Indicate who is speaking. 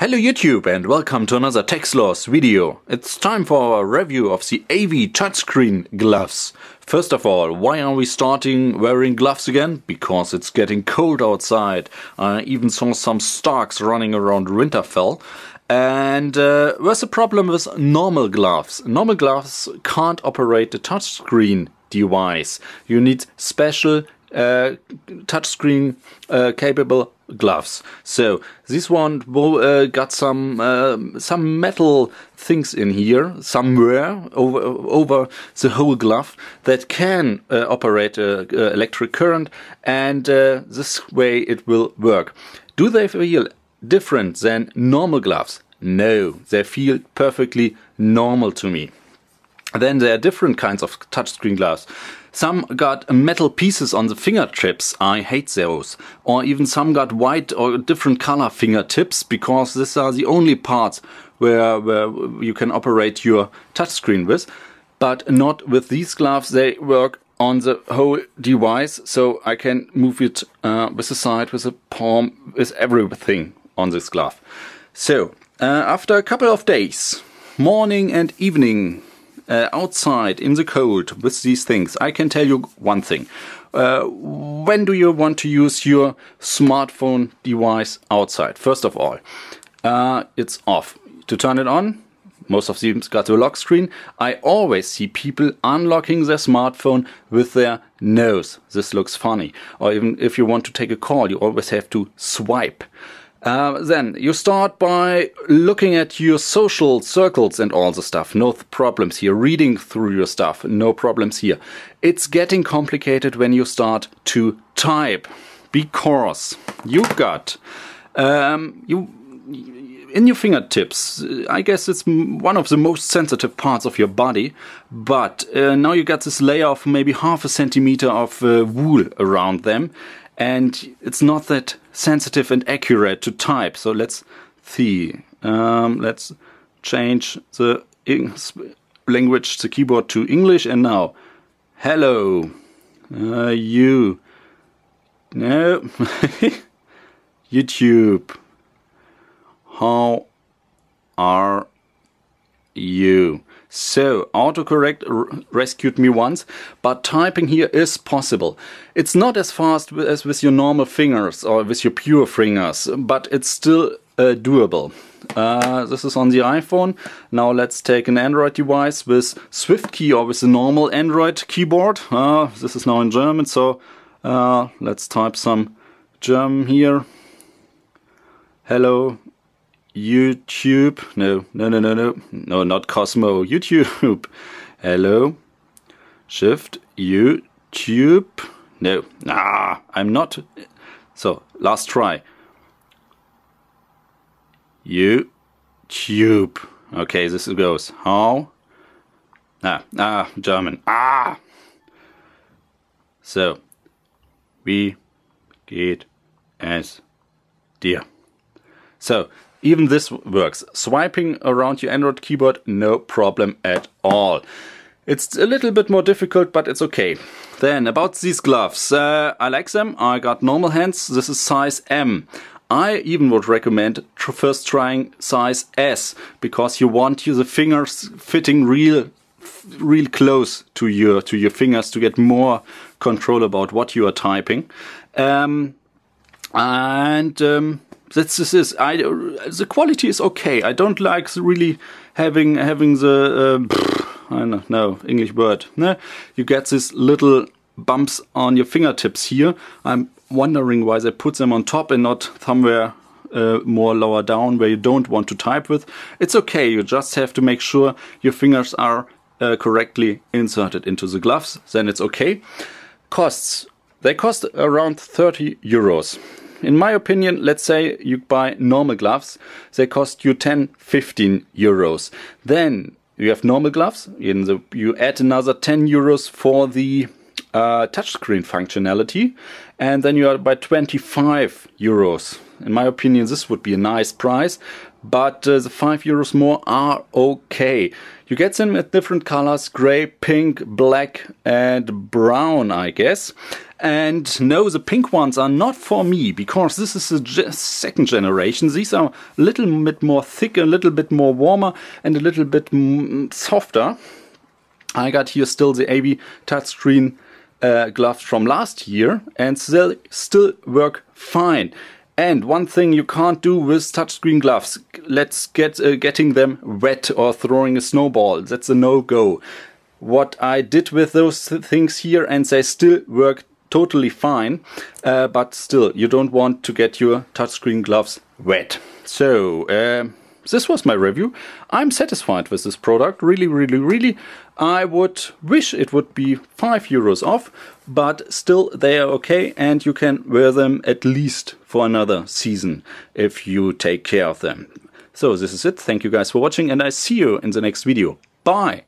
Speaker 1: Hello YouTube and welcome to another tax laws video. It's time for a review of the AV touchscreen gloves. First of all, why are we starting wearing gloves again? Because it's getting cold outside. I even saw some starks running around Winterfell. And uh, what's the problem with normal gloves? Normal gloves can't operate the touchscreen device. You need special uh, touchscreen uh, capable gloves. So this one uh, got some uh, some metal things in here somewhere over over the whole glove that can uh, operate a, uh, uh, electric current, and uh, this way it will work. Do they feel different than normal gloves? No, they feel perfectly normal to me. Then there are different kinds of touchscreen glass. Some got metal pieces on the fingertips. I hate those. Or even some got white or different color fingertips because these are the only parts where, where you can operate your touchscreen with. But not with these gloves. They work on the whole device, so I can move it uh, with the side, with the palm, with everything on this glove. So, uh, after a couple of days, morning and evening, uh, outside in the cold with these things, I can tell you one thing. Uh, when do you want to use your smartphone device outside? First of all, uh, it's off. To turn it on, most of them got a lock screen. I always see people unlocking their smartphone with their nose. This looks funny. Or even if you want to take a call, you always have to swipe. Uh, then you start by looking at your social circles and all the stuff. No th problems here. Reading through your stuff. No problems here. It's getting complicated when you start to type because you've got um, you in your fingertips. Uh, I guess it's one of the most sensitive parts of your body, but uh, now you got this layer of maybe half a centimeter of uh, wool around them, and it's not that sensitive and accurate to type. So let's see. Um, let's change the language, the keyboard to English, and now, hello, uh, you, no, YouTube, how are you? So, autocorrect rescued me once, but typing here is possible. It's not as fast as with your normal fingers or with your pure fingers, but it's still uh, doable. Uh, this is on the iPhone. Now let's take an Android device with SwiftKey or with a normal Android keyboard. Uh, this is now in German, so uh, let's type some German here. Hello, YouTube. No, no, no, no, no. No, not Cosmo. YouTube. Hello. Shift. YouTube. No. Ah, I'm not. So, last try. YouTube. Okay, this goes. How? Ah, ah, German. Ah! So, wie geht es dir? So, even this works. Swiping around your Android keyboard, no problem at all. It's a little bit more difficult, but it's okay. Then, about these gloves. Uh, I like them. I got normal hands. This is size M. I even would recommend tr first trying size S because you want your the fingers fitting real real close to your to your fingers to get more control about what you are typing. Um, and um, that's is I the quality is okay. I don't like really having having the uh, I don't know English word. No, you get these little bumps on your fingertips here. I'm wondering why they put them on top and not somewhere uh, more lower down where you don't want to type with. It's okay. You just have to make sure your fingers are uh, correctly inserted into the gloves. Then it's okay. Costs. They cost around 30 euros. In my opinion, let's say you buy normal gloves, they cost you 10, 15 euros. Then you have normal gloves, in the, you add another 10 euros for the uh, touchscreen functionality, and then you are by 25 euros in my opinion, this would be a nice price, but uh, the 5 euros more are okay. You get them at different colors, gray, pink, black and brown, I guess. And no, the pink ones are not for me, because this is the second generation. These are a little bit more thick, a little bit more warmer and a little bit mm, softer. I got here still the AV touchscreen uh, gloves from last year and they still work fine. And one thing you can't do with touchscreen gloves, let's get uh, getting them wet or throwing a snowball. That's a no-go. What I did with those things here, and they still work totally fine, uh, but still, you don't want to get your touchscreen gloves wet. So, uh, this was my review. I'm satisfied with this product, really, really, really. I would wish it would be 5 euros off, but still they are okay and you can wear them at least for another season if you take care of them. So this is it. Thank you guys for watching and I see you in the next video. Bye!